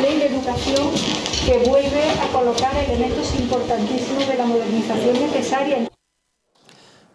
ley de educación que vuelve a colocar elementos importantísimos de la modernización necesaria.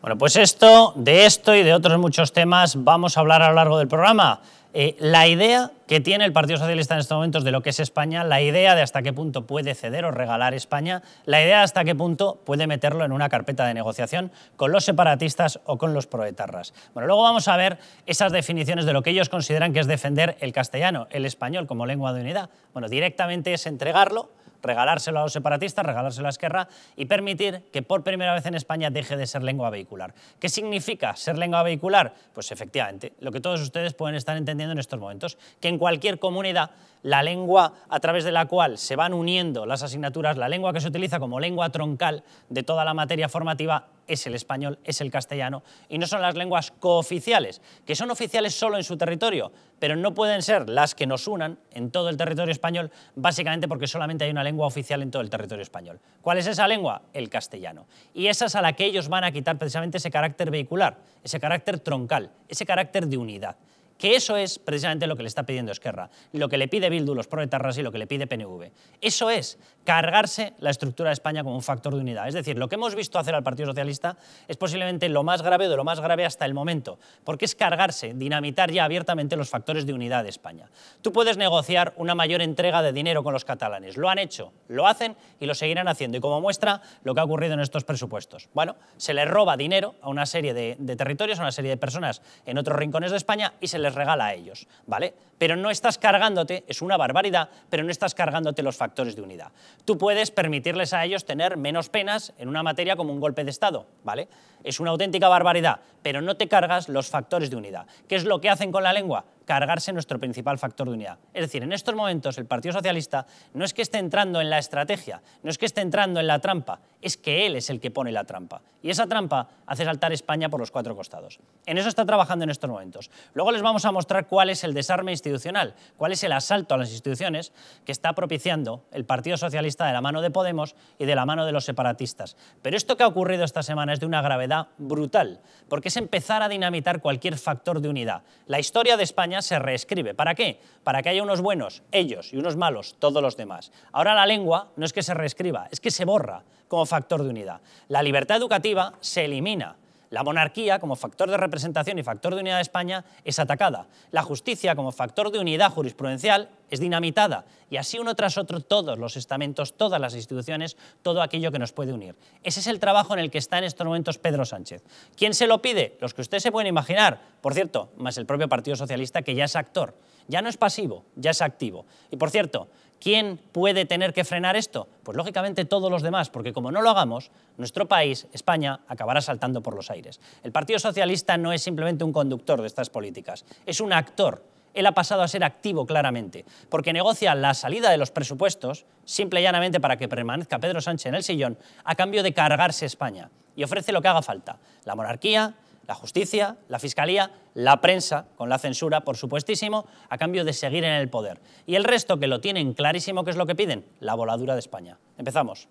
Bueno, pues esto, de esto y de otros muchos temas vamos a hablar a lo largo del programa. Eh, la idea que tiene el Partido Socialista en estos momentos de lo que es España, la idea de hasta qué punto puede ceder o regalar España, la idea de hasta qué punto puede meterlo en una carpeta de negociación con los separatistas o con los proetarras. Bueno, luego vamos a ver esas definiciones de lo que ellos consideran que es defender el castellano, el español como lengua de unidad. Bueno, directamente es entregarlo regalárselo a los separatistas, regalárselo a Esquerra y permitir que por primera vez en España deje de ser lengua vehicular. ¿Qué significa ser lengua vehicular? Pues efectivamente, lo que todos ustedes pueden estar entendiendo en estos momentos, que en cualquier comunidad la lengua a través de la cual se van uniendo las asignaturas, la lengua que se utiliza como lengua troncal de toda la materia formativa es el español, es el castellano, y no son las lenguas cooficiales, que son oficiales solo en su territorio, pero no pueden ser las que nos unan en todo el territorio español, básicamente porque solamente hay una lengua oficial en todo el territorio español. ¿Cuál es esa lengua? El castellano. Y esa es a la que ellos van a quitar precisamente ese carácter vehicular, ese carácter troncal, ese carácter de unidad. Que eso es precisamente lo que le está pidiendo Esquerra, lo que le pide Bildu, los proletarras y lo que le pide PNV. Eso es cargarse la estructura de España como un factor de unidad. Es decir, lo que hemos visto hacer al Partido Socialista es posiblemente lo más grave de lo más grave hasta el momento, porque es cargarse, dinamitar ya abiertamente los factores de unidad de España. Tú puedes negociar una mayor entrega de dinero con los catalanes. Lo han hecho, lo hacen y lo seguirán haciendo. Y como muestra lo que ha ocurrido en estos presupuestos. Bueno, se le roba dinero a una serie de, de territorios, a una serie de personas en otros rincones de España y se le les regala a ellos, ¿vale? Pero no estás cargándote, es una barbaridad, pero no estás cargándote los factores de unidad. Tú puedes permitirles a ellos tener menos penas en una materia como un golpe de Estado, ¿vale? Es una auténtica barbaridad, pero no te cargas los factores de unidad. ¿Qué es lo que hacen con la lengua? cargarse nuestro principal factor de unidad. Es decir, en estos momentos el Partido Socialista no es que esté entrando en la estrategia, no es que esté entrando en la trampa, es que él es el que pone la trampa. Y esa trampa hace saltar España por los cuatro costados. En eso está trabajando en estos momentos. Luego les vamos a mostrar cuál es el desarme institucional, cuál es el asalto a las instituciones que está propiciando el Partido Socialista de la mano de Podemos y de la mano de los separatistas. Pero esto que ha ocurrido esta semana es de una gravedad brutal, porque es empezar a dinamitar cualquier factor de unidad. La historia de España se reescribe. ¿Para qué? Para que haya unos buenos, ellos, y unos malos, todos los demás. Ahora la lengua no es que se reescriba, es que se borra como factor de unidad. La libertad educativa se elimina. La monarquía, como factor de representación y factor de unidad de España, es atacada. La justicia, como factor de unidad jurisprudencial, es dinamitada. Y así uno tras otro todos los estamentos, todas las instituciones, todo aquello que nos puede unir. Ese es el trabajo en el que está en estos momentos Pedro Sánchez. ¿Quién se lo pide? Los que ustedes se pueden imaginar, por cierto, más el propio Partido Socialista que ya es actor, ya no es pasivo, ya es activo. Y por cierto, ¿quién puede tener que frenar esto? Pues lógicamente todos los demás, porque como no lo hagamos, nuestro país, España, acabará saltando por los aires. El Partido Socialista no es simplemente un conductor de estas políticas, es un actor él ha pasado a ser activo claramente, porque negocia la salida de los presupuestos, simple y llanamente para que permanezca Pedro Sánchez en el sillón, a cambio de cargarse España, y ofrece lo que haga falta, la monarquía, la justicia, la fiscalía, la prensa, con la censura, por supuestísimo, a cambio de seguir en el poder. Y el resto que lo tienen clarísimo, ¿qué es lo que piden? La voladura de España. Empezamos.